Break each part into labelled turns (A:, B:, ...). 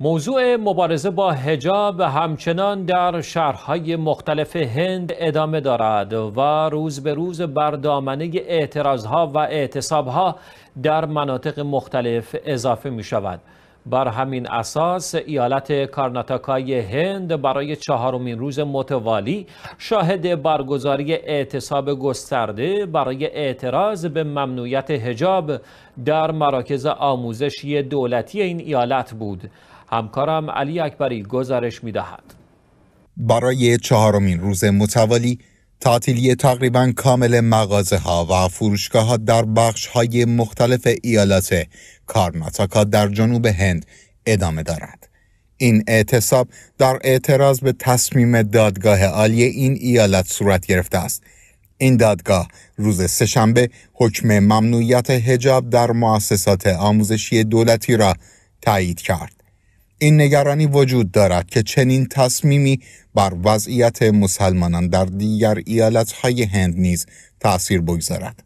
A: موضوع مبارزه با هجاب همچنان در شهرهای مختلف هند ادامه دارد و روز به روز بردامنه اعتراضها و اعتصابها در مناطق مختلف اضافه می شود. بر همین اساس ایالت کارناتاکای هند برای چهارمین روز متوالی شاهد برگزاری اعتصاب گسترده برای اعتراض به ممنوعیت هجاب در مراکز آموزشی دولتی این ایالت بود همکارم علی اکبری گزارش می‌دهد.
B: برای چهارمین روز متوالی تعطیلی تقریبا کامل مغازه ها و فروشگاه ها در بخش های مختلف ایالات کارناتاکا در جنوب هند ادامه دارد. این اعتصاب در اعتراض به تصمیم دادگاه عالی این ایالت صورت گرفته است. این دادگاه روز سهشنبه حکم ممنوعیت هجاب در مؤسسات آموزشی دولتی را تایید کرد. این نگرانی وجود دارد که چنین تصمیمی بر وضعیت مسلمانان در دیگر های هند نیز تأثیر بگذارد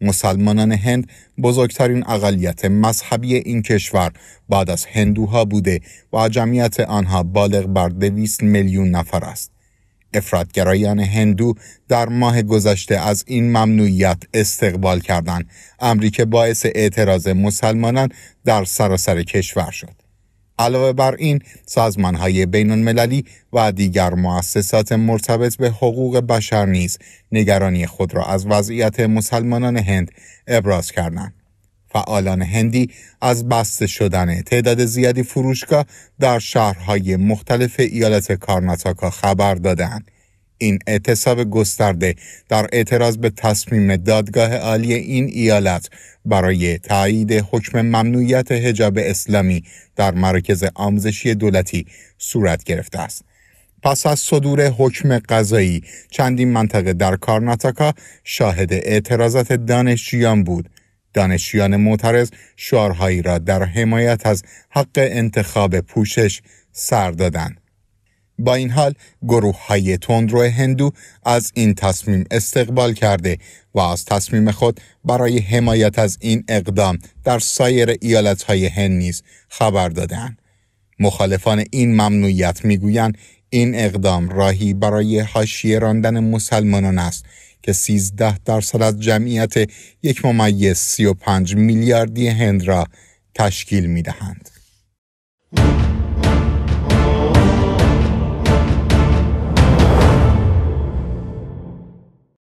B: مسلمانان هند بزرگترین اقلیت مذهبی این کشور بعد از هندوها بوده و جمعیت آنها بالغ بر دویست میلیون نفر است افرادگرایان هندو در ماه گذشته از این ممنوعیت استقبال کردند امری که باعث اعتراض مسلمانان در سراسر کشور شد علاوه بر این سازمانهای بین المللی و دیگر مؤسسات مرتبط به حقوق بشر نیز نگرانی خود را از وضعیت مسلمانان هند ابراز کردند. فعالان هندی از بسته شدن تعداد زیادی فروشگاه در شهرهای مختلف ایالت کارناتاکا خبر دادند. این اعتصاب گسترده در اعتراض به تصمیم دادگاه عالی این ایالت برای تایید حکم ممنوعیت حجاب اسلامی در مرکز آموزشی دولتی صورت گرفته است. پس از صدور حکم قضایی چندین منطقه در کارناتاکا شاهد اعتراضات دانشجویان بود دانشجویان معترض شعارهایی را در حمایت از حق انتخاب پوشش سر دادند با این حال گروه های تندرو هندو از این تصمیم استقبال کرده و از تصمیم خود برای حمایت از این اقدام در سایر ایالت های هند نیز خبر دادن مخالفان این ممنوعیت میگویند این اقدام راهی برای حاشیه راندن مسلمانان است که 13 درصد از جمعیت یک ممیز 35 میلیاردی هند را تشکیل می دهند.